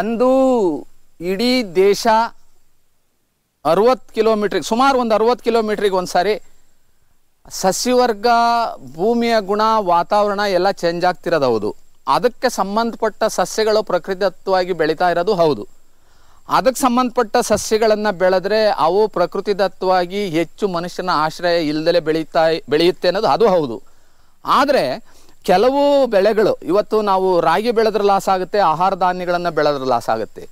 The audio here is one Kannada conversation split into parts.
ಒಂದು ಇಡೀ ದೇಶ ಅರವತ್ತು ಕಿಲೋಮೀಟ್ರಿಗೆ ಸುಮಾರು ಒಂದು ಅರವತ್ತು ಕಿಲೋಮೀಟ್ರಿಗೆ ಒಂದು ಸಾರಿ ಸಸ್ಯವರ್ಗ ಭೂಮಿಯ ಗುಣ ವಾತಾವರಣ ಎಲ್ಲ ಚೇಂಜ್ ಆಗ್ತಿರೋದು ಹೌದು ಅದಕ್ಕೆ ಸಂಬಂಧಪಟ್ಟ ಸಸ್ಯಗಳು ಪ್ರಕೃತಿದತ್ತವಾಗಿ ಬೆಳೀತಾ ಇರೋದು ಹೌದು ಅದಕ್ಕೆ ಸಂಬಂಧಪಟ್ಟ ಸಸ್ಯಗಳನ್ನು ಬೆಳೆದ್ರೆ ಅವು ಪ್ರಕೃತಿದತ್ವವಾಗಿ ಹೆಚ್ಚು ಮನುಷ್ಯನ ಆಶ್ರಯ ಇಲ್ಲದಲೇ ಬೆಳೀತಾ ಬೆಳೆಯುತ್ತೆ ಅನ್ನೋದು ಅದು ಹೌದು ಆದರೆ ಕೆಲವು ಬೆಳೆಗಳು ಇವತ್ತು ನಾವು ರಾಗಿ ಬೆಳೆದ್ರೆ ಲಾಸ್ ಆಗುತ್ತೆ ಆಹಾರ ಧಾನ್ಯಗಳನ್ನು ಬೆಳೆದ್ರೆ ಲಾಸ್ ಆಗುತ್ತೆ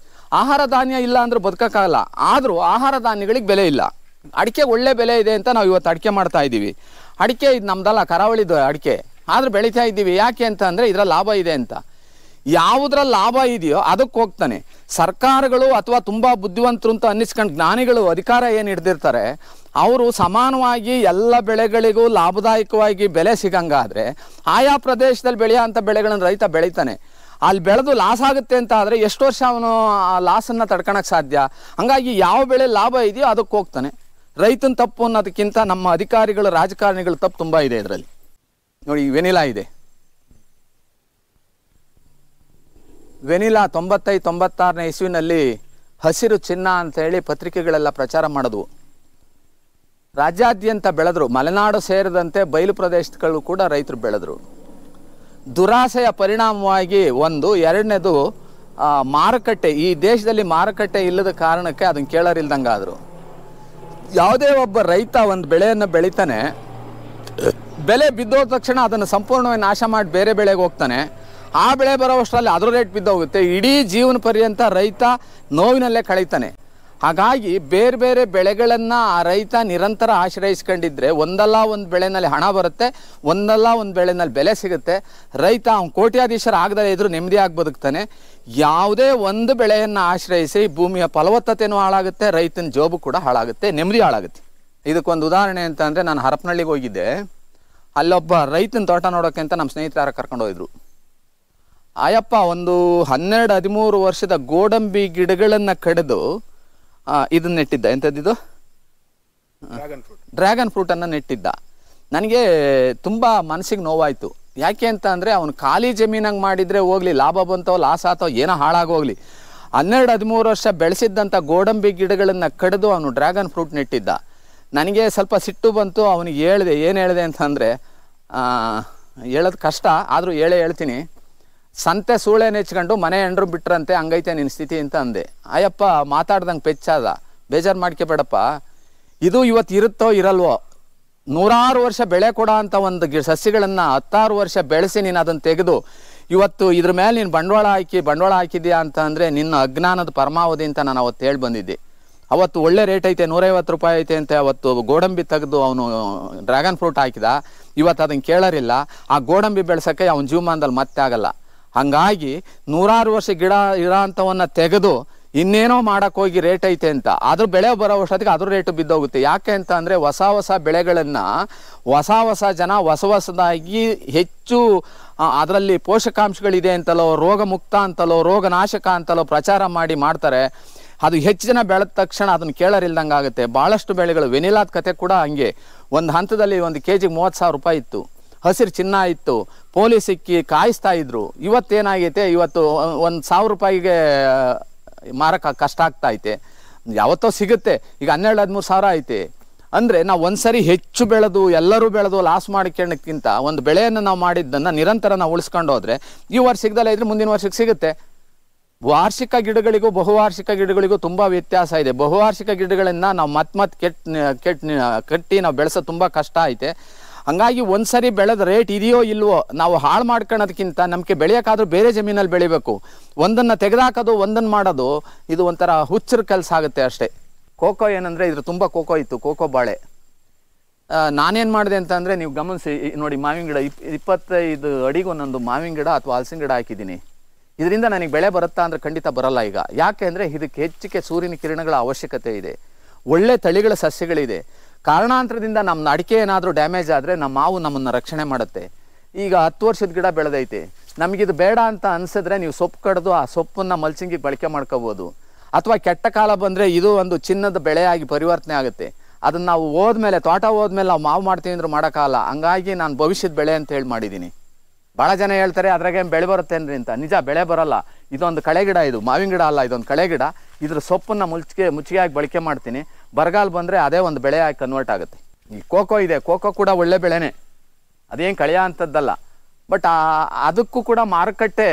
ಆಹಾರ ಧಾನ್ಯ ಇಲ್ಲ ಅಂದ್ರೆ ಬದುಕೋಕ್ಕಾಗಲ್ಲ ಆದರೂ ಆಹಾರ ಧಾನ್ಯಗಳಿಗೆ ಬೆಲೆ ಇಲ್ಲ ಅಡಿಕೆ ಒಳ್ಳೆ ಬೆಲೆ ಇದೆ ಅಂತ ನಾವು ಇವತ್ತು ಅಡಿಕೆ ಮಾಡ್ತಾ ಇದ್ದೀವಿ ಅಡಿಕೆ ಇದು ನಮ್ದಲ್ಲ ಕರಾವಳಿದು ಅಡಿಕೆ ಆದರೂ ಬೆಳೀತಾ ಇದ್ದೀವಿ ಯಾಕೆ ಅಂತ ಅಂದರೆ ಇದರ ಲಾಭ ಇದೆ ಅಂತ ಯಾವುದರ ಲಾಭ ಇದೆಯೋ ಅದಕ್ಕೆ ಹೋಗ್ತಾನೆ ಸರ್ಕಾರಗಳು ಅಥವಾ ತುಂಬ ಬುದ್ಧಿವಂತರು ಅಂತ ಅನ್ನಿಸ್ಕೊಂಡು ಜ್ಞಾನಿಗಳು ಅಧಿಕಾರ ಏನು ಹಿಡ್ದಿರ್ತಾರೆ ಅವರು ಸಮಾನವಾಗಿ ಎಲ್ಲ ಬೆಳೆಗಳಿಗೂ ಲಾಭದಾಯಕವಾಗಿ ಬೆಲೆ ಸಿಗಂಗಾದರೆ ಆಯಾ ಪ್ರದೇಶದಲ್ಲಿ ಬೆಳೆಯೋಂಥ ಬೆಳೆಗಳನ್ನು ರೈತ ಬೆಳೀತಾನೆ ಅಲ್ಲಿ ಬೆಳೆದು ಲಾಸ್ ಆಗುತ್ತೆ ಅಂತ ಆದರೆ ಎಷ್ಟು ವರ್ಷ ಅವನು ಆ ಲಾಸನ್ನು ತಡ್ಕೊಳಕ್ಕೆ ಸಾಧ್ಯ ಹಾಗಾಗಿ ಯಾವ ಬೆಳೆ ಲಾಭ ಇದೆಯೋ ಅದಕ್ಕೆ ಹೋಗ್ತಾನೆ ರೈತನ ತಪ್ಪು ಅನ್ನೋದಕ್ಕಿಂತ ನಮ್ಮ ಅಧಿಕಾರಿಗಳು ರಾಜಕಾರಣಿಗಳ ತಪ್ಪು ತುಂಬ ಇದೆ ಇದರಲ್ಲಿ ನೋಡಿ ವೆನಿಲಾ ಇದೆ ವೆನಿಲಾ ತೊಂಬತ್ತೈದು ತೊಂಬತ್ತಾರನೇ ಇಸುವಿನಲ್ಲಿ ಹಸಿರು ಚಿನ್ನ ಅಂತ ಹೇಳಿ ಪತ್ರಿಕೆಗಳೆಲ್ಲ ಪ್ರಚಾರ ಮಾಡಿದ್ವು ರಾಜ್ಯಾದ್ಯಂತ ಬೆಳೆದ್ರು ಮಲೆನಾಡು ಸೇರಿದಂತೆ ಬಯಲು ಪ್ರದೇಶಗಳು ಕೂಡ ರೈತರು ಬೆಳೆದ್ರು ದುರಾಸೆಯ ಪರಿಣಾಮವಾಗಿ ಒಂದು ಎರಡನೇದು ಮಾರುಕಟ್ಟೆ ಈ ದೇಶದಲ್ಲಿ ಮಾರುಕಟ್ಟೆ ಇಲ್ಲದ ಕಾರಣಕ್ಕೆ ಅದನ್ನು ಕೇಳೋರಿಲ್ದಂಗಾದ್ರು ಯಾವುದೇ ಒಬ್ಬ ರೈತ ಒಂದು ಬೆಳೆಯನ್ನು ಬೆಳಿತಾನೆ ಬೆಲೆ ಬಿದ್ದೋದ ತಕ್ಷಣ ಅದನ್ನು ಸಂಪೂರ್ಣವಾಗಿ ನಾಶ ಮಾಡಿ ಬೇರೆ ಬೆಳೆಗೆ ಹೋಗ್ತಾನೆ ಆ ಬೆಳೆ ಬರೋವಷ್ಟರಲ್ಲಿ ಅದರ ರೇಟ್ ಬಿದ್ದೋಗುತ್ತೆ ಇಡೀ ಜೀವನ ಪರ್ಯಂತ ರೈತ ನೋವಿನಲ್ಲೇ ಕಳೀತಾನೆ ಹಾಗಾಗಿ ಬೇರೆ ಬೇರೆ ಬೆಳೆಗಳನ್ನು ಆ ರೈತ ನಿರಂತರ ಆಶ್ರಯಿಸ್ಕೊಂಡಿದ್ರೆ ಒಂದಲ್ಲ ಒಂದು ಬೆಳೆನಲ್ಲಿ ಹಣ ಬರುತ್ತೆ ಒಂದಲ್ಲ ಒಂದು ಬೆಳೆನಲ್ಲಿ ಬೆಲೆ ಸಿಗುತ್ತೆ ರೈತ ಅವ್ನು ಕೋಟ್ಯಾಧೀಶರ ಇದ್ರು ಇದ್ರೂ ನೆಮ್ಮದಿಯಾಗಿ ಬದುಕ್ತಾನೆ ಯಾವುದೇ ಒಂದು ಬೆಳೆಯನ್ನು ಆಶ್ರಯಿಸಿ ಭೂಮಿಯ ಫಲವತ್ತತೆಯೂ ಹಾಳಾಗುತ್ತೆ ರೈತನ ಜೋಬು ಕೂಡ ಹಾಳಾಗುತ್ತೆ ನೆಮ್ಮದಿ ಹಾಳಾಗುತ್ತೆ ಇದಕ್ಕೊಂದು ಉದಾಹರಣೆ ಅಂತಂದರೆ ನಾನು ಹರಪನಹಳ್ಳಿಗೆ ಹೋಗಿದ್ದೆ ಅಲ್ಲೊಬ್ಬ ರೈತನ ತೋಟ ನೋಡೋಕ್ಕೆ ಅಂತ ನಮ್ಮ ಸ್ನೇಹಿತರ ಕರ್ಕೊಂಡು ಹೋಯಿದ್ರು ಆಯಪ್ಪ ಒಂದು ಹನ್ನೆರಡು ಹದಿಮೂರು ವರ್ಷದ ಗೋಡಂಬಿ ಗಿಡಗಳನ್ನು ಕಡಿದು ಇದನ್ನ ನೆಟ್ಟಿದ್ದ ಎಂಥದ್ದಿದು ಡ್ರ್ಯಾಗನ್ ಫ್ರೂಟನ್ನು ನೆಟ್ಟಿದ್ದ ನನಗೆ ತುಂಬ ಮನಸ್ಸಿಗೆ ನೋವಾಯಿತು ಯಾಕೆ ಅಂತ ಅಂದರೆ ಅವನು ಖಾಲಿ ಜಮೀನಂಗೆ ಮಾಡಿದರೆ ಹೋಗಲಿ ಲಾಭ ಬಂತೋ ಲಾಸ್ ಆತೋ ಏನೋ ಹಾಳಾಗೋಗ್ಲಿ ಹನ್ನೆರಡು ಹದಿಮೂರು ವರ್ಷ ಬೆಳೆಸಿದ್ದಂಥ ಗೋಡಂಬಿ ಗಿಡಗಳನ್ನು ಕಡಿದು ಅವನು ಡ್ರ್ಯಾಗನ್ ಫ್ರೂಟ್ ನೆಟ್ಟಿದ್ದ ನನಗೆ ಸ್ವಲ್ಪ ಸಿಟ್ಟು ಬಂತು ಅವನಿಗೆ ಹೇಳಿದೆ ಏನು ಹೇಳಿದೆ ಅಂತಂದರೆ ಹೇಳೋದು ಕಷ್ಟ ಆದರೂ ಹೇಳೇ ಹೇಳ್ತೀನಿ ಸಂತೆ ಸೂಳೆ ನೆಚ್ಕೊಂಡು ಮನೆ ಎಂಡ್ರು ಬಿಟ್ರಂತೆ ಹಂಗೈತೆ ನಿನ್ನ ಸ್ಥಿತಿ ಅಂತ ಅಂದೆ ಅಯ್ಯಪ್ಪ ಮಾತಾಡ್ದಂಗೆ ಪೆಚ್ಚಾದ ಬೇಜಾರು ಮಾಡ್ಕೋಬೇಡಪ್ಪ ಇದು ಇವತ್ತು ಇರುತ್ತೋ ಇರಲ್ವೋ ನೂರಾರು ವರ್ಷ ಬೆಳೆ ಕೊಡೋ ಅಂತ ಒಂದು ಗಿ ಸಸ್ಯಗಳನ್ನು ಹತ್ತಾರು ವರ್ಷ ಬೆಳೆಸಿ ನೀನು ಅದನ್ನು ತೆಗೆದು ಇವತ್ತು ಇದ್ರ ಮೇಲೆ ನೀನು ಬಂಡವಾಳ ಹಾಕಿ ಬಂಡವಾಳ ಹಾಕಿದ್ಯಾ ಅಂತ ಅಂದರೆ ನಿನ್ನ ಅಜ್ಞಾನದ ಪರಮಾವಧಿ ಅಂತ ನಾನು ಅವತ್ತು ಹೇಳಿ ಬಂದಿದ್ದೆ ಅವತ್ತು ಒಳ್ಳೆ ರೇಟ್ ಐತೆ ನೂರೈವತ್ತು ರೂಪಾಯಿ ಐತೆ ಅಂತ ಅವತ್ತು ಗೋಡಂಬಿ ತೆಗೆದು ಅವನು ಡ್ರ್ಯಾಗನ್ ಫ್ರೂಟ್ ಹಾಕಿದ ಇವತ್ತು ಅದನ್ನು ಕೇಳೋರಿಲ್ಲ ಆ ಗೋಡಂಬಿ ಬೆಳೆಸೋಕ್ಕೆ ಅವನ ಜೀವಮಾನದಲ್ಲಿ ಮತ್ತೆ ಆಗಲ್ಲ ಹಂಗಾಗಿ ನೂರಾರು ವರ್ಷ ಗಿಡ ಇರೋ ತೆಗೆದು ಇನ್ನೇನೋ ಮಾಡೋಕ್ಕೋಗಿ ಹೋಗಿ ರೇಟ್ ಐತೆ ಅಂತ ಅದ್ರ ಬೆಳೆ ಬರೋ ವರ್ಷದಕ್ಕೆ ಅದ್ರ ರೇಟ್ ಬಿದ್ದೋಗುತ್ತೆ ಯಾಕೆ ಅಂತ ಅಂದರೆ ಹೊಸ ಹೊಸ ಬೆಳೆಗಳನ್ನು ಹೊಸ ಹೊಸ ಜನ ಹೊಸ ಹೊಸದಾಗಿ ಹೆಚ್ಚು ಅದರಲ್ಲಿ ಪೋಷಕಾಂಶಗಳಿದೆ ಅಂತಲೋ ರೋಗ ಮುಕ್ತ ಅಂತಲೋ ರೋಗನಾಶಕ ಅಂತಲೋ ಪ್ರಚಾರ ಮಾಡಿ ಮಾಡ್ತಾರೆ ಅದು ಹೆಚ್ಚು ಜನ ಬೆಳೆದ ತಕ್ಷಣ ಅದನ್ನು ಕೇಳೋರಿಲ್ದಂಗೆ ಆಗುತ್ತೆ ಭಾಳಷ್ಟು ಬೆಳೆಗಳು ವೆನಿಲಾದ ಕತೆ ಕೂಡ ಹಂಗೆ ಒಂದು ಹಂತದಲ್ಲಿ ಒಂದು ಕೆ ಜಿಗೆ ಮೂವತ್ತು ಸಾವಿರ ರೂಪಾಯಿ ಇತ್ತು ಹಸಿರು ಚಿನ್ನ ಇತ್ತು ಪೊಲೀಸ್ ಇಕ್ಕಿ ಕಾಯಿಸ್ತಾ ಇದ್ರು ಇವತ್ತೇನಾಗೈತೆ ಇವತ್ತು ಒಂದು ಸಾವಿರ ರೂಪಾಯಿಗೆ ಮಾರಕ ಕಷ್ಟ ಆಗ್ತಾ ಐತೆ ಯಾವತ್ತೋ ಸಿಗುತ್ತೆ ಈಗ ಹನ್ನೆರಡು ಹದಿಮೂರು ಸಾವಿರ ಐತೆ ಅಂದರೆ ನಾವು ಒಂದ್ಸರಿ ಹೆಚ್ಚು ಬೆಳೆದು ಎಲ್ಲರೂ ಬೆಳೆದು ಲಾಸ್ ಮಾಡ್ಕೊಳ್ಳೋಕ್ಕಿಂತ ಒಂದು ಬೆಳೆಯನ್ನು ನಾವು ಮಾಡಿದ್ದನ್ನು ನಿರಂತರ ನಾವು ಉಳಿಸ್ಕೊಂಡು ಹೋದರೆ ಈ ವರ್ಷ ಸಿಗದಲ್ಲ ಇದ್ರೆ ಮುಂದಿನ ವರ್ಷಕ್ಕೆ ಸಿಗುತ್ತೆ ವಾರ್ಷಿಕ ಗಿಡಗಳಿಗೂ ಬಹುವಾರ್ಷಿಕ ಗಿಡಗಳಿಗೂ ತುಂಬ ವ್ಯತ್ಯಾಸ ಇದೆ ಬಹುವಾರ್ಷಿಕ ಗಿಡಗಳನ್ನು ನಾವು ಮತ್ತೆ ಮತ್ತೆ ಕೆಟ್ಟ ಕೆಟ್ಟ ಕಟ್ಟಿ ನಾವು ಬೆಳೆಸೋ ತುಂಬ ಕಷ್ಟ ಐತೆ ಹಂಗಾಗಿ ಒಂದ್ಸರಿ ಬೆಳೆದ ರೇಟ್ ಇದೆಯೋ ಇಲ್ವೋ ನಾವು ಹಾಳು ಮಾಡ್ಕೊಳ್ಳೋದಕ್ಕಿಂತ ನಮಗೆ ಬೆಳೆಯೋಕ್ಕಾದ್ರೂ ಬೇರೆ ಜಮೀನಲ್ಲಿ ಬೆಳಿಬೇಕು ಒಂದನ್ನು ತೆಗೆದಾಕೋದು ಒಂದನ್ನು ಮಾಡೋದು ಇದು ಒಂಥರ ಹುಚ್ಚರ ಕೆಲಸ ಆಗುತ್ತೆ ಅಷ್ಟೇ ಖೋಖೋ ಏನಂದರೆ ಇದ್ರ ತುಂಬ ಖೋಖೋ ಇತ್ತು ಖೋಖೋ ಬಾಳೆ ನಾನೇನು ಮಾಡಿದೆ ಅಂತಂದರೆ ನೀವು ಗಮನಿಸಿ ನೋಡಿ ಮಾವಿನ ಗಿಡ ಇಪ್ ಇಪ್ಪತ್ತೈದು ಅಡಿಗೂ ನಂದು ಮಾವಿನ ಗಿಡ ಅಥವಾ ಹಲಸಿನ ಗಿಡ ಹಾಕಿದ್ದೀನಿ ಇದರಿಂದ ನನಗೆ ಬೆಳೆ ಬರುತ್ತಾ ಅಂದರೆ ಖಂಡಿತ ಬರಲ್ಲ ಈಗ ಯಾಕೆ ಅಂದರೆ ಇದಕ್ಕೆ ಹೆಚ್ಚಿಗೆ ಸೂರ್ಯನ ಕಿರಣಗಳ ಅವಶ್ಯಕತೆ ಇದೆ ಒಳ್ಳೆ ತಳಿಗಳ ಸಸ್ಯಗಳಿದೆ ಕಾರಣಾಂತರದಿಂದ ನಮ್ಮ ಅಡಿಕೆ ಏನಾದರೂ ಡ್ಯಾಮೇಜ್ ಆದರೆ ನಮ್ಮ ಮಾವು ನಮ್ಮನ್ನು ರಕ್ಷಣೆ ಮಾಡುತ್ತೆ ಈಗ ಹತ್ತು ವರ್ಷದ ಗಿಡ ಬೆಳೆದೈತೆ ನಮಗಿದು ಬೇಡ ಅಂತ ಅನ್ಸಿದ್ರೆ ನೀವು ಸೊಪ್ಪು ಕಡ್ದು ಆ ಸೊಪ್ಪನ್ನು ಮಲ್ಚಿಂಗಿ ಬಳಕೆ ಮಾಡ್ಕೋಬೋದು ಅಥವಾ ಕೆಟ್ಟ ಕಾಲ ಬಂದರೆ ಇದು ಒಂದು ಚಿನ್ನದ ಬೆಳೆಯಾಗಿ ಪರಿವರ್ತನೆ ಆಗುತ್ತೆ ಅದನ್ನ ನಾವು ಹೋದ್ಮೇಲೆ ತೋಟ ಹೋದ್ಮೇಲೆ ನಾವು ಮಾವು ಮಾಡ್ತೀವಿ ಅಂದ್ರೆ ಮಾಡೋಕ್ಕಾಗಲ್ಲ ಹಂಗಾಗಿ ನಾನು ಭವಿಷ್ಯದ ಬೆಳೆ ಅಂತ ಹೇಳಿ ಮಾಡಿದ್ದೀನಿ ಭಾಳ ಜನ ಹೇಳ್ತಾರೆ ಅದ್ರಾಗೇನು ಬೆಳೆ ಬರುತ್ತೆ ಅನ್ರಿ ಅಂತ ನಿಜ ಬೆಳೆ ಬರೋಲ್ಲ ಇದೊಂದು ಕಳೆ ಗಿಡ ಇದು ಮಾವಿನ ಗಿಡ ಅಲ್ಲ ಇದೊಂದು ಕಳೆ ಗಿಡ ಇದ್ರ ಸೊಪ್ಪನ್ನು ಮುಚ್ಚಿಗೆ ಮುಚ್ಚಿಗೆಯಾಗಿ ಬಳಕೆ ಮಾಡ್ತೀನಿ ಬರಗಾಲ ಬಂದರೆ ಅದೇ ಒಂದು ಬೆಳೆ ಕನ್ವರ್ಟ್ ಆಗುತ್ತೆ ಈ ಕೋಕೋ ಇದೆ ಕೋಕೋ ಕೂಡ ಒಳ್ಳೆ ಬೆಳೆನೇ ಅದೇನು ಕಳೆಯ ಅಂಥದ್ದಲ್ಲ ಬಟ್ ಅದಕ್ಕೂ ಕೂಡ ಮಾರುಕಟ್ಟೆ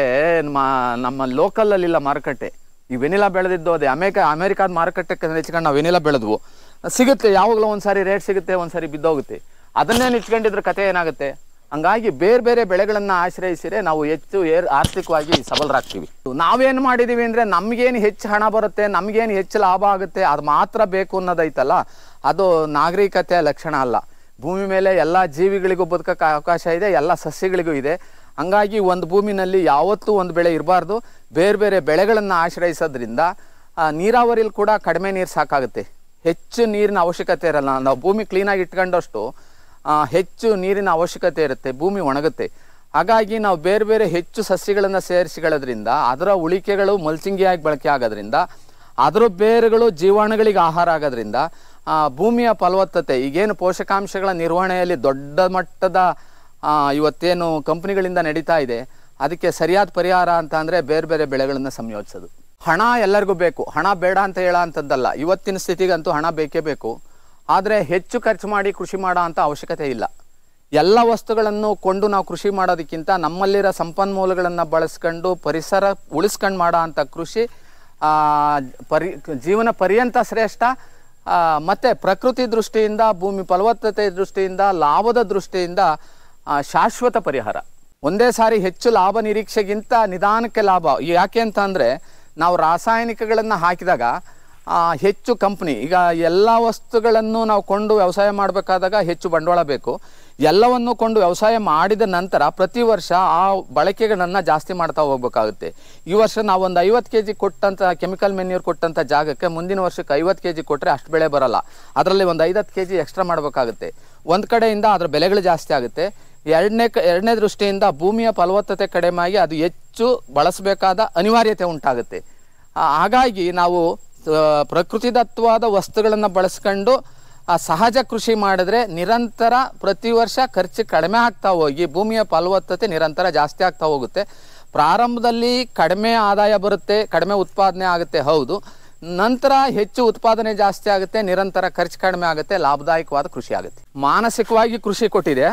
ನಮ್ಮ ನಮ್ಮ ಲೋಕಲಲ್ಲಿಲ್ಲ ಮಾರುಕಟ್ಟೆ ಈ ವೆನಿಲಾ ಬೆಳೆದಿದ್ದು ಅದೇ ಅಮೇರಿಕ ಅಮೇರಿಕಾದ ಮಾರುಕಟ್ಟೆ ಹೆಚ್ಕೊಂಡು ನಾವು ವೆನಿಲಾ ಬೆಳೆದ್ವು ಸಿಗುತ್ತೆ ಯಾವಾಗಲೂ ಒಂದು ಸಾರಿ ರೇಟ್ ಸಿಗುತ್ತೆ ಒಂದು ಸಾರಿ ಬಿದ್ದೋಗುತ್ತೆ ಅದನ್ನೇ ನಿಚ್ಕೊಂಡಿದ್ರೆ ಕತೆ ಏನಾಗುತ್ತೆ ಹಂಗಾಗಿ ಬೇರೆ ಬೇರೆ ಬೆಳೆಗಳನ್ನು ಆಶ್ರಯಿಸಿದರೆ ನಾವು ಹೆಚ್ಚು ಏರ್ ಆರ್ಥಿಕವಾಗಿ ಸಬಲರಾಗ್ತೀವಿ ನಾವೇನು ಮಾಡಿದ್ದೀವಿ ಅಂದರೆ ನಮಗೇನು ಹೆಚ್ಚು ಹಣ ಬರುತ್ತೆ ನಮಗೇನು ಹೆಚ್ಚು ಲಾಭ ಆಗುತ್ತೆ ಅದು ಮಾತ್ರ ಬೇಕು ಅನ್ನೋದೈತಲ್ಲ ಅದು ನಾಗರಿಕತೆಯ ಲಕ್ಷಣ ಅಲ್ಲ ಭೂಮಿ ಮೇಲೆ ಎಲ್ಲ ಜೀವಿಗಳಿಗೂ ಬದುಕಕ್ಕೆ ಅವಕಾಶ ಇದೆ ಎಲ್ಲ ಸಸ್ಯಗಳಿಗೂ ಇದೆ ಹಂಗಾಗಿ ಒಂದು ಭೂಮಿನಲ್ಲಿ ಯಾವತ್ತೂ ಒಂದು ಬೆಳೆ ಇರಬಾರ್ದು ಬೇರೆ ಬೇರೆ ಬೆಳೆಗಳನ್ನು ಆಶ್ರಯಿಸೋದ್ರಿಂದ ನೀರಾವರಿಲಿ ಕೂಡ ಕಡಿಮೆ ನೀರು ಸಾಕಾಗುತ್ತೆ ಹೆಚ್ಚು ನೀರಿನ ಅವಶ್ಯಕತೆ ಇರಲ್ಲ ನಾವು ಭೂಮಿ ಕ್ಲೀನಾಗಿ ಇಟ್ಕೊಂಡಷ್ಟು ಹೆಚ್ಚು ನೀರಿನ ಅವಶ್ಯಕತೆ ಇರುತ್ತೆ ಭೂಮಿ ಒಣಗುತ್ತೆ ಹಾಗಾಗಿ ನಾವು ಬೇರೆ ಬೇರೆ ಹೆಚ್ಚು ಸಸ್ಯಗಳನ್ನು ಸೇರಿಸಿಕೊಳ್ಳೋದ್ರಿಂದ ಅದರ ಉಳಿಕೆಗಳು ಮಲ್ಚಿಂಗಿಯಾಗಿ ಬಳಕೆ ಆಗೋದ್ರಿಂದ ಅದರ ಬೇರುಗಳು ಜೀವಾಣುಗಳಿಗೆ ಆಹಾರ ಆಗೋದ್ರಿಂದ ಭೂಮಿಯ ಫಲವತ್ತತೆ ಈಗೇನು ಪೋಷಕಾಂಶಗಳ ನಿರ್ವಹಣೆಯಲ್ಲಿ ದೊಡ್ಡ ಮಟ್ಟದ ಇವತ್ತೇನು ಕಂಪ್ನಿಗಳಿಂದ ನಡೀತಾ ಇದೆ ಅದಕ್ಕೆ ಸರಿಯಾದ ಪರಿಹಾರ ಅಂತ ಅಂದರೆ ಬೇರೆ ಬೇರೆ ಬೆಳೆಗಳನ್ನು ಸಂಯೋಜಿಸೋದು ಹಣ ಎಲ್ಲರಿಗೂ ಬೇಕು ಹಣ ಬೇಡ ಅಂತ ಹೇಳೋ ಅಂಥದ್ದಲ್ಲ ಇವತ್ತಿನ ಸ್ಥಿತಿಗಂತೂ ಹಣ ಬೇಕೇ ಬೇಕು ಆದರೆ ಹೆಚ್ಚು ಖರ್ಚು ಮಾಡಿ ಕೃಷಿ ಮಾಡೋ ಅಂತ ಅವಶ್ಯಕತೆ ಇಲ್ಲ ಎಲ್ಲ ವಸ್ತುಗಳನ್ನು ಕೊಂಡು ನಾವು ಕೃಷಿ ಮಾಡೋದಕ್ಕಿಂತ ನಮ್ಮಲ್ಲಿರೋ ಸಂಪನ್ಮೂಲಗಳನ್ನು ಬಳಸ್ಕೊಂಡು ಪರಿಸರ ಉಳಿಸ್ಕೊಂಡು ಮಾಡೋ ಅಂಥ ಕೃಷಿ ಪರಿ ಜೀವನ ಪರ್ಯಂತ ಶ್ರೇಷ್ಠ ಮತ್ತು ಪ್ರಕೃತಿ ದೃಷ್ಟಿಯಿಂದ ಭೂಮಿ ಫಲವತ್ತತೆ ದೃಷ್ಟಿಯಿಂದ ಲಾಭದ ದೃಷ್ಟಿಯಿಂದ ಶಾಶ್ವತ ಪರಿಹಾರ ಒಂದೇ ಸಾರಿ ಹೆಚ್ಚು ಲಾಭ ನಿರೀಕ್ಷೆಗಿಂತ ನಿಧಾನಕ್ಕೆ ಲಾಭ ಯಾಕೆ ಅಂತ ಅಂದರೆ ನಾವು ರಾಸಾಯನಿಕಗಳನ್ನು ಹಾಕಿದಾಗ ಹೆಚ್ಚು ಕಂಪ್ನಿ ಈಗ ಎಲ್ಲ ವಸ್ತುಗಳನ್ನು ನಾವು ಕೊಂಡು ವ್ಯವಸಾಯ ಮಾಡಬೇಕಾದಾಗ ಹೆಚ್ಚು ಬಂಡವಾಳ ಬೇಕು ಎಲ್ಲವನ್ನು ಕೊಂಡು ವ್ಯವಸಾಯ ಮಾಡಿದ ನಂತರ ಪ್ರತಿ ವರ್ಷ ಆ ಬಳಕೆಗಳನ್ನು ಜಾಸ್ತಿ ಮಾಡ್ತಾ ಹೋಗ್ಬೇಕಾಗುತ್ತೆ ಈ ವರ್ಷ ನಾವು ಒಂದು ಐವತ್ತು ಕೆ ಜಿ ಕೊಟ್ಟಂಥ ಕೆಮಿಕಲ್ ಮೆನ್ಯೂರ್ ಕೊಟ್ಟಂಥ ಜಾಗಕ್ಕೆ ಮುಂದಿನ ವರ್ಷಕ್ಕೆ ಐವತ್ತು ಕೆ ಜಿ ಕೊಟ್ಟರೆ ಅಷ್ಟು ಬೆಳೆ ಬರೋಲ್ಲ ಅದರಲ್ಲಿ ಒಂದು ಐದತ್ತು ಕೆ ಜಿ ಎಕ್ಸ್ಟ್ರಾ ಮಾಡಬೇಕಾಗುತ್ತೆ ಒಂದು ಕಡೆಯಿಂದ ಅದರ ಬೆಲೆಗಳು ಜಾಸ್ತಿ ಆಗುತ್ತೆ ಎರಡನೇ ಎರಡನೇ ದೃಷ್ಟಿಯಿಂದ ಭೂಮಿಯ ಫಲವತ್ತತೆ ಆಗಿ ಅದು ಹೆಚ್ಚು ಬಳಸಬೇಕಾದ ಅನಿವಾರ್ಯತೆ ಉಂಟಾಗುತ್ತೆ ಹಾಗಾಗಿ ನಾವು ಪ್ರಕೃತಿದತ್ವಾದ ವಸ್ತುಗಳನ್ನು ಬಳಸ್ಕೊಂಡು ಆ ಸಹಜ ಕೃಷಿ ಮಾಡಿದ್ರೆ ನಿರಂತರ ಪ್ರತಿ ವರ್ಷ ಖರ್ಚು ಕಡಿಮೆ ಆಗ್ತಾ ಹೋಗಿ ಭೂಮಿಯ ಫಲವತ್ತತೆ ನಿರಂತರ ಜಾಸ್ತಿ ಆಗ್ತಾ ಹೋಗುತ್ತೆ ಪ್ರಾರಂಭದಲ್ಲಿ ಕಡಿಮೆ ಆದಾಯ ಬರುತ್ತೆ ಕಡಿಮೆ ಉತ್ಪಾದನೆ ಆಗುತ್ತೆ ಹೌದು ನಂತರ ಹೆಚ್ಚು ಉತ್ಪಾದನೆ ಜಾಸ್ತಿ ಆಗುತ್ತೆ ನಿರಂತರ ಖರ್ಚು ಕಡಿಮೆ ಆಗುತ್ತೆ ಲಾಭದಾಯಕವಾದ ಕೃಷಿ ಆಗುತ್ತೆ ಮಾನಸಿಕವಾಗಿ ಕೃಷಿ ಕೊಟ್ಟಿದೆ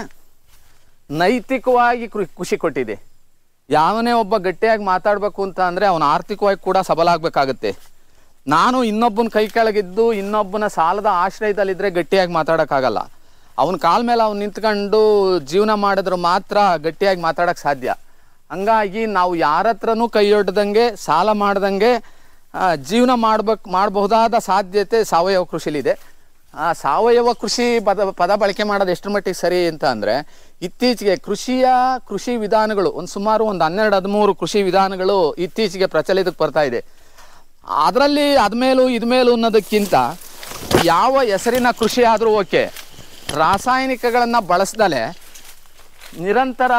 ನೈತಿಕವಾಗಿ ಕೃಷಿ ಕೊಟ್ಟಿದೆ ಯಾವನೇ ಒಬ್ಬ ಗಟ್ಟಿಯಾಗಿ ಮಾತಾಡಬೇಕು ಅಂತ ಅಂದರೆ ಅವನು ಆರ್ಥಿಕವಾಗಿ ಕೂಡ ಸಬಲಾಗಬೇಕಾಗತ್ತೆ ನಾನು ಇನ್ನೊಬ್ಬನ ಕೈ ಕೆಳಗಿದ್ದು ಇನ್ನೊಬ್ಬನ ಸಾಲದ ಆಶ್ರಯದಲ್ಲಿದ್ದರೆ ಗಟ್ಟಿಯಾಗಿ ಮಾತಾಡೋಕ್ಕಾಗಲ್ಲ ಅವನ ಕಾಲ ಮೇಲೆ ಅವ್ನು ನಿಂತ್ಕೊಂಡು ಜೀವನ ಮಾಡಿದ್ರು ಮಾತ್ರ ಗಟ್ಟಿಯಾಗಿ ಮಾತಾಡೋಕ್ಕೆ ಸಾಧ್ಯ ಹಂಗಾಗಿ ನಾವು ಯಾರ ಹತ್ರನೂ ಕೈಯೊಡ್ದಂಗೆ ಸಾಲ ಮಾಡ್ದಂಗೆ ಜೀವನ ಮಾಡ್ಬೇಕು ಮಾಡಬಹುದಾದ ಸಾಧ್ಯತೆ ಸಾವಯವ ಕೃಷಿಲಿದೆ ಆ ಸಾವಯವ ಕೃಷಿ ಪದ ಪದ ಬಳಕೆ ಮಾಡೋದು ಎಷ್ಟು ಮಟ್ಟಿಗೆ ಸರಿ ಅಂತ ಅಂದರೆ ಇತ್ತೀಚೆಗೆ ಕೃಷಿಯ ಕೃಷಿ ವಿಧಾನಗಳು ಒಂದು ಸುಮಾರು ಒಂದು ಹನ್ನೆರಡು ಹದಿಮೂರು ಕೃಷಿ ವಿಧಾನಗಳು ಇತ್ತೀಚೆಗೆ ಪ್ರಚಲಿತಕ್ಕೆ ಬರ್ತಾ ಇದೆ ಅದರಲ್ಲಿ ಅದ್ಮೇಲೂ ಇದ್ಮೇಲೂ ಅನ್ನೋದಕ್ಕಿಂತ ಯಾವ ಹೆಸರಿನ ಕೃಷಿ ಆದರೂ ಓಕೆ ರಾಸಾಯನಿಕಗಳನ್ನು ಬಳಸ್ದಲೇ ನಿರಂತರ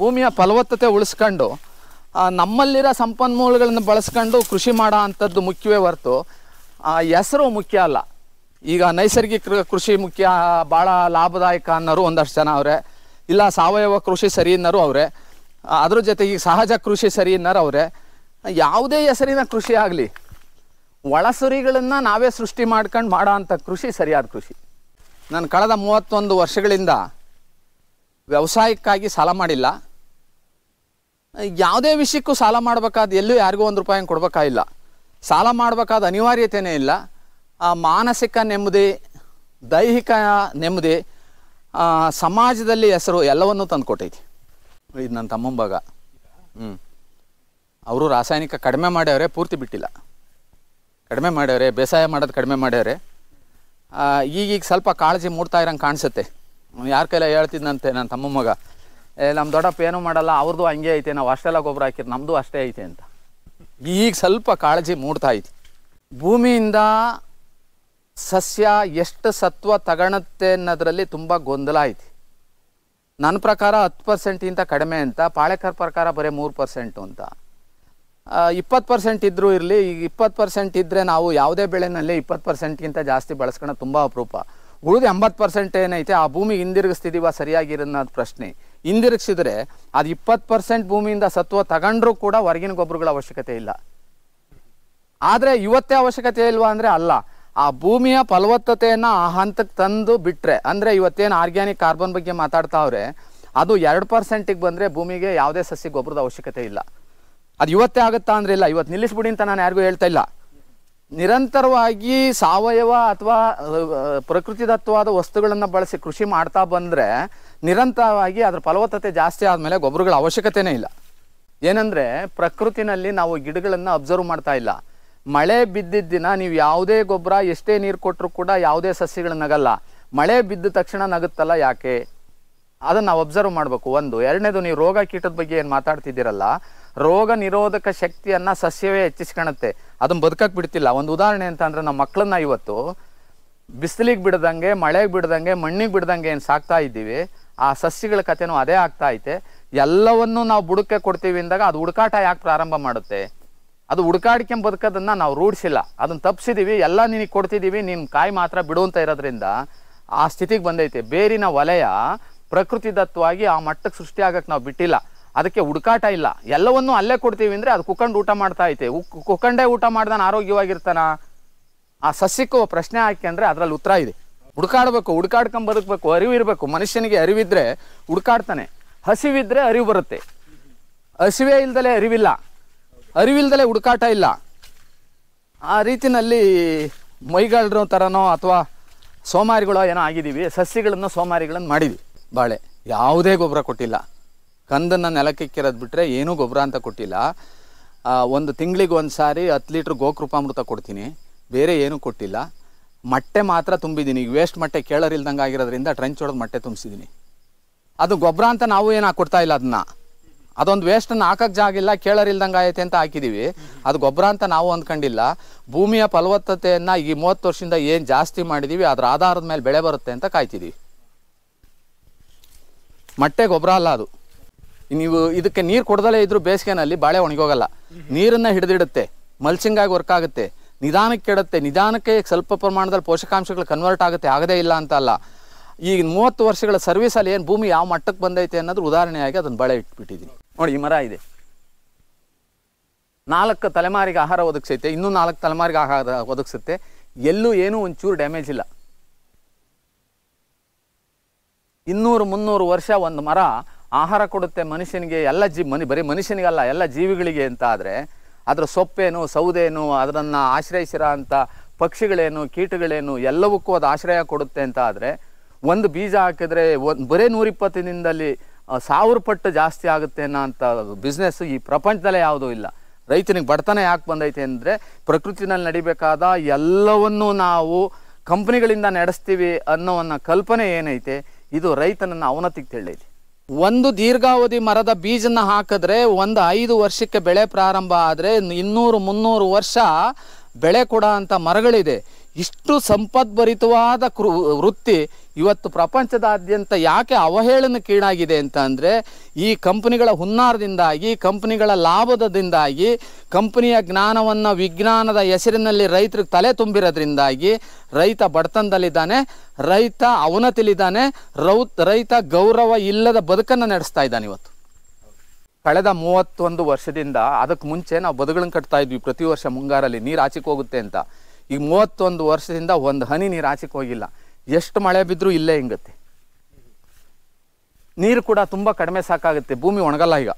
ಭೂಮಿಯ ಫಲವತ್ತತೆ ಉಳಿಸ್ಕೊಂಡು ನಮ್ಮಲ್ಲಿರೋ ಸಂಪನ್ಮೂಲಗಳನ್ನು ಬಳಸ್ಕೊಂಡು ಕೃಷಿ ಮಾಡೋ ಅಂಥದ್ದು ಮುಖ್ಯವೇ ಹೊರತು ಹೆಸರು ಮುಖ್ಯ ಅಲ್ಲ ಈಗ ನೈಸರ್ಗಿಕ ಕೃಷಿ ಮುಖ್ಯ ಭಾಳ ಲಾಭದಾಯಕ ಅನ್ನೋರು ಒಂದಷ್ಟು ಜನ ಅವರೇ ಇಲ್ಲ ಸಾವಯವ ಕೃಷಿ ಸರಿ ಅನ್ನೋರು ಅವರೇ ಅದ್ರ ಜೊತೆಗೆ ಸಹಜ ಕೃಷಿ ಸರಿ ಅನ್ನೋರು ಅವರೇ ಯಾವುದೇ ಹೆಸರಿನ ಕೃಷಿ ಆಗಲಿ ಒಳಸುರಿಗಳನ್ನು ನಾವೇ ಸೃಷ್ಟಿ ಮಾಡ್ಕೊಂಡು ಮಾಡೋ ಅಂಥ ಕೃಷಿ ಸರಿಯಾದ ಕೃಷಿ ನಾನು ಕಳೆದ ಮೂವತ್ತೊಂದು ವರ್ಷಗಳಿಂದ ವ್ಯವಸಾಯಕ್ಕಾಗಿ ಸಾಲ ಮಾಡಿಲ್ಲ ಯಾವುದೇ ವಿಷಯಕ್ಕೂ ಸಾಲ ಮಾಡಬೇಕಾದ ಎಲ್ಲೂ ಯಾರಿಗೂ ಒಂದು ರೂಪಾಯಿ ಕೊಡಬೇಕಾಗಿಲ್ಲ ಸಾಲ ಮಾಡಬೇಕಾದ ಅನಿವಾರ್ಯತೆಯೇ ಇಲ್ಲ ಮಾನಸಿಕ ನೆಮ್ಮದಿ ದೈಹಿಕ ನೆಮ್ಮದಿ ಸಮಾಜದಲ್ಲಿ ಹೆಸರು ಎಲ್ಲವನ್ನೂ ತಂದುಕೊಟ್ಟೈತಿ ಇದು ನನ್ನ ತಮ್ಮಂಬಾಗ ಹ್ಞೂ ಅವರು ರಾಸಾಯನಿಕ ಕಡಿಮೆ ಮಾಡ್ಯವ್ರೆ ಪೂರ್ತಿ ಬಿಟ್ಟಿಲ್ಲ ಕಡಿಮೆ ಮಾಡ್ಯವ್ರೆ ಬೇಸಾಯ ಮಾಡೋದು ಕಡಿಮೆ ಮಾಡ್ಯವ್ರೆ ಈಗೀಗ ಸ್ವಲ್ಪ ಕಾಳಜಿ ಮೂಡ್ತಾ ಇರೋಂಗೆ ಕಾಣಿಸುತ್ತೆ ಯಾರ ಕೈಲ ಹೇಳ್ತಿದ್ದಂತೆ ನನ್ನ ತಮ್ಮ ಮಗ ಏ ನಮ್ಮ ದೊಡ್ಡಪ್ಪ ಏನೂ ಮಾಡಲ್ಲ ಅವ್ರದ್ದು ಹಂಗೆ ಐತೆ ನಾವು ಅಷ್ಟೆಲ್ಲ ಗೊಬ್ಬರ ಹಾಕಿರ್ ನಮ್ಮದು ಅಷ್ಟೇ ಐತೆ ಅಂತ ಈಗ ಸ್ವಲ್ಪ ಕಾಳಜಿ ಮೂಡ್ತಾ ಐತಿ ಭೂಮಿಯಿಂದ ಸಸ್ಯ ಎಷ್ಟು ಸತ್ವ ತಗಣತ್ತೆ ಅನ್ನೋದರಲ್ಲಿ ತುಂಬ ಗೊಂದಲ ಐತಿ ನನ್ನ ಪ್ರಕಾರ ಹತ್ತು ಪರ್ಸೆಂಟಿಂತ ಕಡಿಮೆ ಅಂತ ಪಾಳೆಕರ್ ಪ್ರಕಾರ ಬರೀ ಮೂರು ಪರ್ಸೆಂಟು ಅಂತ ಇಪ್ಪತ್ತು ಪರ್ಸೆಂಟ್ ಇದ್ದರೂ ಇರಲಿ ಈಗ ಇಪ್ಪತ್ತು ಪರ್ಸೆಂಟ್ ಇದ್ದರೆ ನಾವು ಯಾವುದೇ ಬೆಳೆನಲ್ಲಿ ಇಪ್ಪತ್ತು ಪರ್ಸೆಂಟ್ಗಿಂತ ಜಾಸ್ತಿ ಬಳಸ್ಕೊಳ್ಳೋದು ತುಂಬ ಅಪರೂಪ ಉಳಿದು ಎಂಬತ್ತು ಪರ್ಸೆಂಟ್ ಏನೈತೆ ಆ ಭೂಮಿ ಹಿಂದಿರುಗಿಸ್ತಿದೀವ ಸರಿಯಾಗಿರೋ ಪ್ರಶ್ನೆ ಹಿಂದಿರುಗಿಸಿದ್ರೆ ಅದು ಇಪ್ಪತ್ತು ಪರ್ಸೆಂಟ್ ಭೂಮಿಯಿಂದ ಸತ್ವ ತಗೊಂಡ್ರೂ ಕೂಡ ಹೊರಗಿನ ಗೊಬ್ಬರಗಳ ಅವಶ್ಯಕತೆ ಇಲ್ಲ ಆದರೆ ಇವತ್ತೇ ಅವಶ್ಯಕತೆ ಇಲ್ವಾ ಅಂದರೆ ಅಲ್ಲ ಆ ಭೂಮಿಯ ಫಲವತ್ತತೆಯನ್ನು ಆ ಹಂತಕ್ಕೆ ತಂದು ಬಿಟ್ಟರೆ ಅಂದರೆ ಇವತ್ತೇನು ಆರ್ಗ್ಯಾನಿಕ್ ಕಾರ್ಬನ್ ಬಗ್ಗೆ ಮಾತಾಡ್ತಾವ್ರೆ ಅದು ಎರಡು ಪರ್ಸೆಂಟಿಗೆ ಬಂದರೆ ಭೂಮಿಗೆ ಯಾವುದೇ ಸಸ್ಯ ಗೊಬ್ಬರದ ಅವಶ್ಯಕತೆ ಇಲ್ಲ ಅದು ಇವತ್ತೇ ಆಗುತ್ತಾ ಅಂದ್ರೆ ಇಲ್ಲ ಇವತ್ತು ನಿಲ್ಲಿಸ್ಬಿಡಿ ಅಂತ ನಾನು ಯಾರಿಗೂ ಹೇಳ್ತಾ ಇಲ್ಲ ನಿರಂತರವಾಗಿ ಸಾವಯವ ಅಥವಾ ದತ್ತವಾದ ವಸ್ತುಗಳನ್ನು ಬಳಸಿ ಕೃಷಿ ಮಾಡ್ತಾ ಬಂದರೆ ನಿರಂತರವಾಗಿ ಅದರ ಫಲವತ್ತತೆ ಜಾಸ್ತಿ ಆದಮೇಲೆ ಗೊಬ್ಬರಗಳ ಅವಶ್ಯಕತೆನೇ ಇಲ್ಲ ಏನಂದರೆ ಪ್ರಕೃತಿನಲ್ಲಿ ನಾವು ಗಿಡಗಳನ್ನು ಅಬ್ಸರ್ವ್ ಮಾಡ್ತಾ ಇಲ್ಲ ಮಳೆ ಬಿದ್ದಿದ್ದ ದಿನ ನೀವು ಯಾವುದೇ ಗೊಬ್ಬರ ಎಷ್ಟೇ ನೀರು ಕೊಟ್ಟರು ಕೂಡ ಯಾವುದೇ ಸಸ್ಯಗಳು ನಗಲ್ಲ ಮಳೆ ಬಿದ್ದ ತಕ್ಷಣ ನಗುತ್ತಲ್ಲ ಯಾಕೆ ಅದನ್ನು ನಾವು ಅಬ್ಸರ್ವ್ ಮಾಡಬೇಕು ಒಂದು ಎರಡನೇದು ನೀವು ರೋಗ ಕೀಟದ ಬಗ್ಗೆ ಏನು ಮಾತಾಡ್ತಿದ್ದೀರಲ್ಲ ರೋಗ ನಿರೋಧಕ ಶಕ್ತಿಯನ್ನು ಸಸ್ಯವೇ ಹೆಚ್ಚಿಸ್ಕೊಳುತ್ತೆ ಅದನ್ನು ಬದುಕಕ್ಕೆ ಬಿಡ್ತಿಲ್ಲ ಒಂದು ಉದಾಹರಣೆ ಅಂತ ಅಂದರೆ ನಮ್ಮ ಮಕ್ಕಳನ್ನ ಇವತ್ತು ಬಿಸಿಲಿಗೆ ಬಿಡ್ದಂಗೆ ಮಳೆಗೆ ಬಿಡ್ದಂಗೆ ಮಣ್ಣಿಗೆ ಬಿಡದಂಗೆ ಏನು ಸಾಕ್ತಾ ಇದ್ದೀವಿ ಆ ಸಸ್ಯಗಳ ಕಥೆನೂ ಅದೇ ಆಗ್ತಾ ಐತೆ ಎಲ್ಲವನ್ನು ನಾವು ಬುಡಕ್ಕೆ ಕೊಡ್ತೀವಿ ಅಂದಾಗ ಅದು ಹುಡುಕಾಟ ಯಾಕೆ ಪ್ರಾರಂಭ ಮಾಡುತ್ತೆ ಅದು ಹುಡುಕಾಡ್ಕೊಂಡ್ ಬದುಕೋದನ್ನ ನಾವು ರೂಢಿಸಿಲ್ಲ ಅದನ್ನ ತಪ್ಪಿಸಿದೀವಿ ಎಲ್ಲ ನಿನಗೆ ಕೊಡ್ತಿದ್ದೀವಿ ನಿನ್ನ ಕಾಯಿ ಮಾತ್ರ ಬಿಡು ಅಂತ ಇರೋದ್ರಿಂದ ಆ ಸ್ಥಿತಿಗೆ ಬಂದೈತೆ ಬೇರಿನ ವಲಯ ಪ್ರಕೃತಿದತ್ತವಾಗಿ ಆ ಮಟ್ಟಕ್ಕೆ ಸೃಷ್ಟಿ ಆಗಕ್ಕೆ ನಾವು ಬಿಟ್ಟಿಲ್ಲ ಅದಕ್ಕೆ ಹುಡುಕಾಟ ಇಲ್ಲ ಎಲ್ಲವನ್ನೂ ಅಲ್ಲೇ ಕೊಡ್ತೀವಿ ಅಂದರೆ ಅದು ಕುಕ್ಕಂಡು ಊಟ ಮಾಡ್ತಾ ಐತೆ ಕುಕ್ಕಂಡೇ ಊಟ ಮಾಡ್ದಾನ ಆರೋಗ್ಯವಾಗಿರ್ತಾನ ಆ ಸಸ್ಯಕ್ಕೂ ಪ್ರಶ್ನೆ ಹಾಕಿ ಅಂದರೆ ಅದರಲ್ಲಿ ಉತ್ತರ ಇದೆ ಹುಡುಕಾಡಬೇಕು ಹುಡುಕಾಡ್ಕೊಂಡು ಬದುಕಬೇಕು ಅರಿವು ಇರಬೇಕು ಮನುಷ್ಯನಿಗೆ ಅರಿವಿದ್ರೆ ಹುಡುಕಾಡ್ತಾನೆ ಹಸಿವಿದ್ರೆ ಅರಿವು ಬರುತ್ತೆ ಹಸಿವೇ ಇಲ್ದಲೆ ಅರಿವಿಲ್ಲ ಅರಿವಿಲ್ದಲೆ ಹುಡುಕಾಟ ಇಲ್ಲ ಆ ರೀತಿನಲ್ಲಿ ಮೈಗಾಳರ ಥರನೋ ಅಥವಾ ಸೋಮಾರಿಗಳೋ ಏನೋ ಆಗಿದ್ದೀವಿ ಸಸ್ಯಗಳನ್ನು ಸೋಮಾರಿಗಳನ್ನು ಮಾಡಿದ್ವಿ ಬಾಳೆ ಯಾವುದೇ ಗೊಬ್ಬರ ಕೊಟ್ಟಿಲ್ಲ ಕಂದನ್ನು ಇಕ್ಕಿರೋದು ಬಿಟ್ಟರೆ ಏನೂ ಗೊಬ್ಬರ ಅಂತ ಕೊಟ್ಟಿಲ್ಲ ಒಂದು ತಿಂಗಳಿಗೆ ಒಂದು ಸಾರಿ ಹತ್ತು ಲೀಟ್ರ್ ಗೋಕೃಪಾಮೃತ ಕೊಡ್ತೀನಿ ಬೇರೆ ಏನೂ ಕೊಟ್ಟಿಲ್ಲ ಮೊಟ್ಟೆ ಮಾತ್ರ ತುಂಬಿದ್ದೀನಿ ಈಗ ವೇಸ್ಟ್ ಮಟ್ಟೆ ಕೇಳರಿಲ್ದಂಗೆ ಆಗಿರೋದ್ರಿಂದ ಟ್ರೆಂಚ್ ಹೊಡೆದು ಮಟ್ಟೆ ತುಂಬಿಸಿದ್ದೀನಿ ಅದು ಗೊಬ್ಬರ ಅಂತ ನಾವು ಏನು ಹಾಕ್ಕೊಡ್ತಾ ಇಲ್ಲ ಅದನ್ನ ಅದೊಂದು ವೇಸ್ಟನ್ನು ಹಾಕಕ್ಕೆ ಜಾಗಿಲ್ಲ ಕೇಳರಿಲ್ದಂಗೆ ಆಯ್ತೆ ಅಂತ ಹಾಕಿದ್ದೀವಿ ಅದು ಗೊಬ್ಬರ ಅಂತ ನಾವು ಅಂದ್ಕೊಂಡಿಲ್ಲ ಭೂಮಿಯ ಫಲವತ್ತತೆಯನ್ನು ಈ ಮೂವತ್ತು ವರ್ಷದಿಂದ ಏನು ಜಾಸ್ತಿ ಮಾಡಿದ್ದೀವಿ ಅದರ ಆಧಾರದ ಮೇಲೆ ಬೆಳೆ ಬರುತ್ತೆ ಅಂತ ಕಾಯ್ತಿದ್ದೀವಿ ಮಟ್ಟೆ ಗೊಬ್ಬರ ಅಲ್ಲ ಅದು ನೀವು ಇದಕ್ಕೆ ನೀರು ಕೊಡದಲೇ ಇದ್ರೂ ಬೇಸಿಗೆನಲ್ಲಿ ಬಾಳೆ ಒಣಗೋಗಲ್ಲ ನೀರನ್ನ ಹಿಡಿದಿಡುತ್ತೆ ಆಗಿ ವರ್ಕ್ ಆಗುತ್ತೆ ನಿಧಾನಕ್ಕೆ ಇಡುತ್ತೆ ನಿಧಾನಕ್ಕೆ ಸ್ವಲ್ಪ ಪ್ರಮಾಣದಲ್ಲಿ ಪೋಷಕಾಂಶಗಳು ಕನ್ವರ್ಟ್ ಆಗುತ್ತೆ ಆಗದೇ ಇಲ್ಲ ಅಂತ ಅಲ್ಲ ಈಗ ಮೂವತ್ತು ವರ್ಷಗಳ ಅಲ್ಲಿ ಏನು ಭೂಮಿ ಯಾವ ಮಟ್ಟಕ್ಕೆ ಬಂದೈತೆ ಅನ್ನೋದ್ರ ಉದಾಹರಣೆಯಾಗಿ ಅದನ್ನ ಬಳೆ ಇಟ್ಬಿಟ್ಟಿದ್ದೀನಿ ನೋಡಿ ಈ ಮರ ಇದೆ ನಾಲ್ಕು ತಲೆಮಾರಿಗೆ ಆಹಾರ ಒದಗಿಸೈತೆ ಇನ್ನೂ ನಾಲ್ಕು ತಲೆಮಾರಿಗೆ ಆಹಾರ ಒದಗಿಸುತ್ತೆ ಎಲ್ಲೂ ಏನೂ ಒಂಚೂರು ಡ್ಯಾಮೇಜ್ ಇಲ್ಲ ಇನ್ನೂರು ಮುನ್ನೂರು ವರ್ಷ ಒಂದು ಮರ ಆಹಾರ ಕೊಡುತ್ತೆ ಮನುಷ್ಯನಿಗೆ ಎಲ್ಲ ಜೀ ಮನಿ ಬರೀ ಮನುಷ್ಯನಿಗಲ್ಲ ಎಲ್ಲ ಜೀವಿಗಳಿಗೆ ಅಂತ ಆದರೆ ಅದರ ಸೊಪ್ಪೇನು ಸೌದೇನು ಅದನ್ನು ಆಶ್ರಯಿಸಿರೋ ಅಂಥ ಪಕ್ಷಿಗಳೇನು ಕೀಟಗಳೇನು ಎಲ್ಲವಕ್ಕೂ ಅದು ಆಶ್ರಯ ಕೊಡುತ್ತೆ ಅಂತ ಆದರೆ ಒಂದು ಬೀಜ ಹಾಕಿದರೆ ಒಂದು ಬರೇ ನೂರಿಪ್ಪತ್ತು ಸಾವಿರ ಪಟ್ಟು ಜಾಸ್ತಿ ಆಗುತ್ತೆ ಅನ್ನೋ ಅಂಥ ಬಿಸ್ನೆಸ್ಸು ಈ ಪ್ರಪಂಚದಲ್ಲೇ ಯಾವುದೂ ಇಲ್ಲ ರೈತನಿಗೆ ಬಡತನ ಯಾಕೆ ಬಂದೈತೆ ಅಂದರೆ ಪ್ರಕೃತಿನಲ್ಲಿ ನಡಿಬೇಕಾದ ಎಲ್ಲವನ್ನೂ ನಾವು ಕಂಪ್ನಿಗಳಿಂದ ನಡೆಸ್ತೀವಿ ಅನ್ನೋವನ್ನ ಕಲ್ಪನೆ ಏನೈತೆ ಇದು ರೈತನನ್ನು ಅವನತಿಗೆ ತೆಳ್ಳೈತಿ ಒಂದು ದೀರ್ಘಾವಧಿ ಮರದ ಬೀಜನ ಹಾಕಿದ್ರೆ ಒಂದು ಐದು ವರ್ಷಕ್ಕೆ ಬೆಳೆ ಪ್ರಾರಂಭ ಆದರೆ ಇನ್ನೂರು ಮುನ್ನೂರು ವರ್ಷ ಬೆಳೆ ಕೊಡ ಅಂಥ ಮರಗಳಿದೆ ಇಷ್ಟು ಸಂಪದ್ಭರಿತವಾದ ಕೃ ವೃತ್ತಿ ಇವತ್ತು ಪ್ರಪಂಚದಾದ್ಯಂತ ಯಾಕೆ ಅವಹೇಳನಕ್ಕೀಡಾಗಿದೆ ಅಂತ ಅಂದರೆ ಈ ಕಂಪ್ನಿಗಳ ಹುನ್ನಾರದಿಂದಾಗಿ ಕಂಪ್ನಿಗಳ ಲಾಭದಿಂದಾಗಿ ಕಂಪನಿಯ ಜ್ಞಾನವನ್ನು ವಿಜ್ಞಾನದ ಹೆಸರಿನಲ್ಲಿ ರೈತರಿಗೆ ತಲೆ ತುಂಬಿರೋದ್ರಿಂದಾಗಿ ರೈತ ಬಡತನದಲ್ಲಿದ್ದಾನೆ ರೈತ ಅವನತಿಲಿದ್ದಾನೆ ರೌತ್ ರೈತ ಗೌರವ ಇಲ್ಲದ ಬದುಕನ್ನು ನಡೆಸ್ತಾ ಇದ್ದಾನೆ ಇವತ್ತು ಕಳೆದ ಮೂವತ್ತೊಂದು ವರ್ಷದಿಂದ ಅದಕ್ಕೆ ಮುಂಚೆ ನಾವು ಬದುಗಳನ್ನು ಕಟ್ತಾ ಇದ್ವಿ ಪ್ರತಿ ವರ್ಷ ಮುಂಗಾರಲ್ಲಿ ನೀರು ಆಚೆಗೆ ಹೋಗುತ್ತೆ ಅಂತ ಈಗ ಮೂವತ್ತೊಂದು ವರ್ಷದಿಂದ ಒಂದು ಹನಿ ನೀರು ಆಚೆಕ್ ಹೋಗಿಲ್ಲ ಎಷ್ಟು ಮಳೆ ಬಿದ್ದರೂ ಇಲ್ಲೇ ಹಿಂಗತ್ತೆ ನೀರು ಕೂಡ ತುಂಬ ಕಡಿಮೆ ಸಾಕಾಗುತ್ತೆ ಭೂಮಿ ಒಣಗಲ್ಲ ಈಗ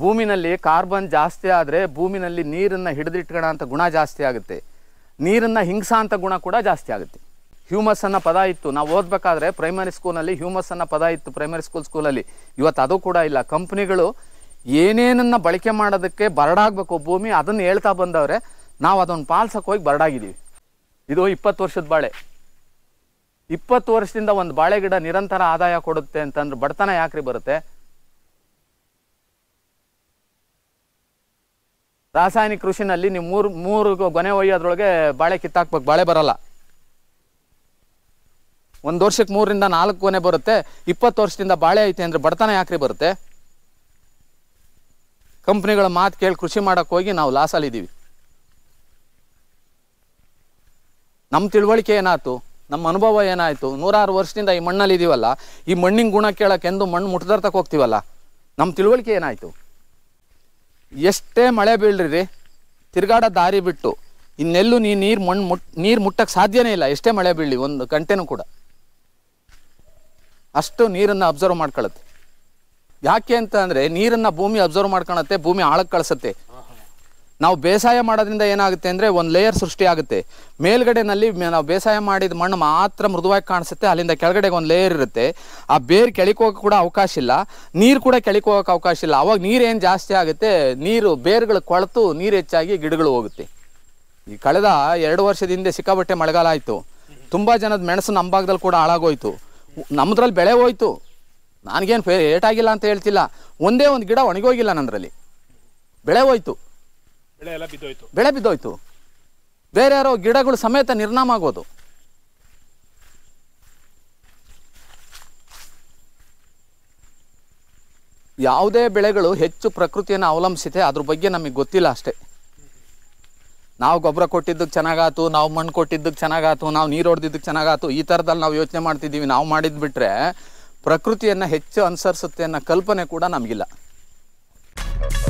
ಭೂಮಿನಲ್ಲಿ ಕಾರ್ಬನ್ ಜಾಸ್ತಿ ಆದರೆ ಭೂಮಿನಲ್ಲಿ ನೀರನ್ನು ಹಿಡಿದಿಟ್ಕೋಣ ಅಂತ ಗುಣ ಜಾಸ್ತಿ ಆಗುತ್ತೆ ನೀರನ್ನು ಹಿಂಸಾ ಅಂತ ಗುಣ ಕೂಡ ಜಾಸ್ತಿ ಆಗುತ್ತೆ ಹ್ಯೂಮಸ್ ಅನ್ನ ಪದ ಇತ್ತು ನಾವು ಓದಬೇಕಾದ್ರೆ ಪ್ರೈಮರಿ ಸ್ಕೂಲಲ್ಲಿ ಹ್ಯೂಮಸ್ ಅನ್ನ ಪದ ಇತ್ತು ಪ್ರೈಮರಿ ಸ್ಕೂಲ್ ಸ್ಕೂಲಲ್ಲಿ ಇವತ್ತು ಅದು ಕೂಡ ಇಲ್ಲ ಕಂಪ್ನಿಗಳು ಏನೇನನ್ನು ಬಳಕೆ ಮಾಡೋದಕ್ಕೆ ಬರಡಾಗಬೇಕು ಭೂಮಿ ಅದನ್ನು ಹೇಳ್ತಾ ಬಂದವ್ರೆ ನಾವು ಅದನ್ನು ಪಾಲ್ಸಕ್ಕೆ ಹೋಗಿ ಬರಡಾಗಿದ್ದೀವಿ ಇದು ಇಪ್ಪತ್ತು ವರ್ಷದ ಬಾಳೆ ಇಪ್ಪತ್ತು ವರ್ಷದಿಂದ ಒಂದು ಬಾಳೆ ಗಿಡ ನಿರಂತರ ಆದಾಯ ಕೊಡುತ್ತೆ ಅಂತಂದ್ರೆ ಬಡತನ ಯಾಕ್ರಿ ಬರುತ್ತೆ ರಾಸಾಯನಿಕ ಕೃಷಿನಲ್ಲಿ ನೀವು ಮೂರು ಮೂರು ಗೊನೆ ಒಯ್ಯೋದ್ರೊಳಗೆ ಬಾಳೆ ಕಿತ್ತಾಕ್ಬೇಕು ಬಾಳೆ ಬರಲ್ಲ ಒಂದು ವರ್ಷಕ್ಕೆ ಮೂರರಿಂದ ನಾಲ್ಕು ಕೊನೆ ಬರುತ್ತೆ ಇಪ್ಪತ್ತು ವರ್ಷದಿಂದ ಬಾಳೆ ಐತೆ ಅಂದರೆ ಬಡತನ ಯಾಕ್ರಿ ಬರುತ್ತೆ ಕಂಪ್ನಿಗಳ ಮಾತು ಕೇಳಿ ಕೃಷಿ ಮಾಡೋಕೆ ಹೋಗಿ ನಾವು ಲಾಸಲ್ಲಿದ್ದೀವಿ ನಮ್ಮ ತಿಳುವಳಿಕೆ ಏನಾಯ್ತು ನಮ್ಮ ಅನುಭವ ಏನಾಯ್ತು ನೂರಾರು ವರ್ಷದಿಂದ ಈ ಮಣ್ಣಲ್ಲಿ ಇದೀವಲ್ಲ ಈ ಮಣ್ಣಿನ ಗುಣ ಕೇಳಕ್ಕೆ ಎಂದು ಮಣ್ಣು ಮುಟ್ಟದರ್ತಕ್ಕೆ ಹೋಗ್ತೀವಲ್ಲ ನಮ್ಮ ತಿಳುವಳಿಕೆ ಏನಾಯ್ತು ಎಷ್ಟೇ ಮಳೆ ಬೀಳ್ರಿ ರೀ ತಿರ್ಗಾಡ ದಾರಿ ಬಿಟ್ಟು ಇನ್ನೆಲ್ಲೂ ನೀರು ಮಣ್ಣು ಮುಟ್ ನೀರು ಮುಟ್ಟಕ್ಕೆ ಸಾಧ್ಯನೇ ಇಲ್ಲ ಎಷ್ಟೇ ಮಳೆ ಬೀಳಲಿ ಒಂದು ಗಂಟೆನೂ ಕೂಡ ಅಷ್ಟು ನೀರನ್ನು ಅಬ್ಸರ್ವ್ ಮಾಡ್ಕೊಳ್ಳುತ್ತೆ ಯಾಕೆ ಅಂತ ಅಂದರೆ ನೀರನ್ನು ಭೂಮಿ ಅಬ್ಸರ್ವ್ ಮಾಡ್ಕೊಳತ್ತೆ ಭೂಮಿ ಆಳಕ್ಕೆ ಕಳಿಸುತ್ತೆ ನಾವು ಬೇಸಾಯ ಮಾಡೋದ್ರಿಂದ ಏನಾಗುತ್ತೆ ಅಂದರೆ ಒಂದು ಲೇಯರ್ ಸೃಷ್ಟಿ ಸೃಷ್ಟಿಯಾಗುತ್ತೆ ಮೇಲ್ಗಡೆನಲ್ಲಿ ನಾವು ಬೇಸಾಯ ಮಾಡಿದ ಮಣ್ಣು ಮಾತ್ರ ಮೃದುವಾಗಿ ಕಾಣಿಸುತ್ತೆ ಅಲ್ಲಿಂದ ಕೆಳಗಡೆ ಒಂದು ಲೇಯರ್ ಇರುತ್ತೆ ಆ ಬೇರು ಕೆಳಕ್ಕೆ ಕೂಡ ಅವಕಾಶ ಇಲ್ಲ ನೀರು ಕೂಡ ಕೆಳಕ್ಕೆ ಅವಕಾಶ ಇಲ್ಲ ಅವಾಗ ನೀರೇನು ಜಾಸ್ತಿ ಆಗುತ್ತೆ ನೀರು ಬೇರ್ಗಳು ಕೊಳತು ನೀರು ಹೆಚ್ಚಾಗಿ ಗಿಡಗಳು ಹೋಗುತ್ತೆ ಈ ಕಳೆದ ಎರಡು ವರ್ಷದಿಂದ ಸಿಕ್ಕಾಬಟ್ಟೆ ಮಳೆಗಾಲ ಆಯಿತು ತುಂಬ ಜನದ ಮೆಣಸು ನಮ್ಮ ಭಾಗದಲ್ಲಿ ಕೂಡ ಹಾಳಾಗೋಯ್ತು ನಮ್ಮದ್ರಲ್ಲಿ ಬೆಳೆ ಹೋಯ್ತು ನನಗೇನು ಫೇ ಏಟಾಗಿಲ್ಲ ಅಂತ ಹೇಳ್ತಿಲ್ಲ ಒಂದೇ ಒಂದು ಗಿಡ ಒಣಗೋಗಿಲ್ಲ ನನ್ನದ್ರಲ್ಲಿ ಬೆಳೆ ಹೋಯ್ತು ಬೆಳೆ ಎಲ್ಲ ಬಿದ್ದೋಯ್ತು ಬೆಳೆ ಬಿದ್ದೋಯ್ತು ಬೇರೆ ಯಾರೋ ಗಿಡಗಳು ಸಮೇತ ನಿರ್ನಾಮ ಆಗೋದು ಯಾವುದೇ ಬೆಳೆಗಳು ಹೆಚ್ಚು ಪ್ರಕೃತಿಯನ್ನು ಅವಲಂಬಿಸಿದೆ ಅದ್ರ ಬಗ್ಗೆ ನಮಗೆ ಗೊತ್ತಿಲ್ಲ ಅಷ್ಟೇ ನಾವು ಗೊಬ್ಬರ ಕೊಟ್ಟಿದ್ದಕ್ಕೆ ಚೆನ್ನಾಗಾತು ನಾವು ಮಣ್ಣು ಕೊಟ್ಟಿದ್ದಕ್ಕೆ ಚೆನ್ನಾಗಾತು ನಾವು ನೀರು ಹೊಡೆದಿದ್ದಕ್ಕೆ ಚೆನ್ನಾಗಾತು ಈ ಥರದಲ್ಲಿ ನಾವು ಯೋಚನೆ ಮಾಡ್ತಿದ್ದೀವಿ ನಾವು ಮಾಡಿದ್ದು ಬಿಟ್ಟರೆ ಪ್ರಕೃತಿಯನ್ನು ಹೆಚ್ಚು ಅನುಸರಿಸುತ್ತೆ ಅನ್ನೋ ಕಲ್ಪನೆ ಕೂಡ ನಮಗಿಲ್ಲ